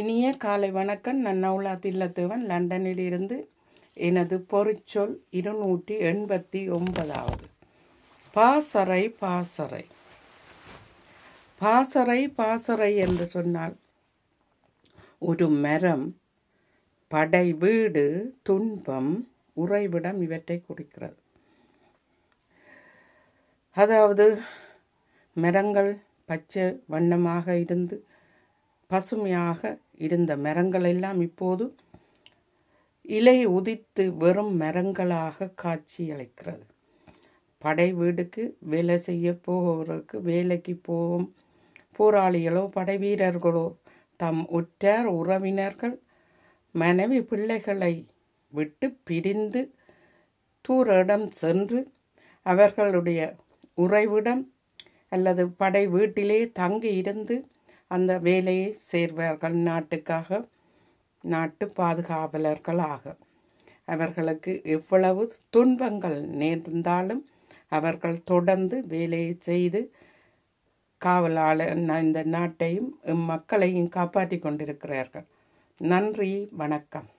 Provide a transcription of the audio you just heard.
இனிய காலை வணக்கம் நான் நவுலா தில்லத்தேவன் லண்டனிலிருந்து எனது பொறிச்சொல் இருநூற்றி எண்பத்தி ஒன்பதாவது பாசறை பாசறை பாசறை பாசறை என்று சொன்னால் ஒரு மரம் படை வீடு துன்பம் உறைவிடம் இவற்றை குறிக்கிறது அதாவது மரங்கள் பச்சை வண்ணமாக இருந்து பசுமையாக இருந்த மரங்களெல்லாம் இப்போது இலை உதித்து வெறும் மரங்களாக காட்சியளிக்கிறது படை வீடுக்கு வேலை செய்ய போகிறவருக்கு வேலைக்கு போகும் போராளிகளோ படை வீரர்களோ தம் உற்றார் உறவினர்கள் மனைவி பிள்ளைகளை விட்டு பிரிந்து இடம் சென்று அவர்களுடைய உறைவிடம் அல்லது படை வீட்டிலே தங்கி இருந்து அந்த வேலையை சேர்வார்கள் நாட்டுக்காக நாட்டு பாதுகாவலர்களாக அவர்களுக்கு எவ்வளவு துன்பங்கள் நேர்ந்தாலும் அவர்கள் தொடர்ந்து வேலையை செய்து காவலாளர் இந்த நாட்டையும் மக்களையும் காப்பாற்றி கொண்டிருக்கிறார்கள் நன்றி வணக்கம்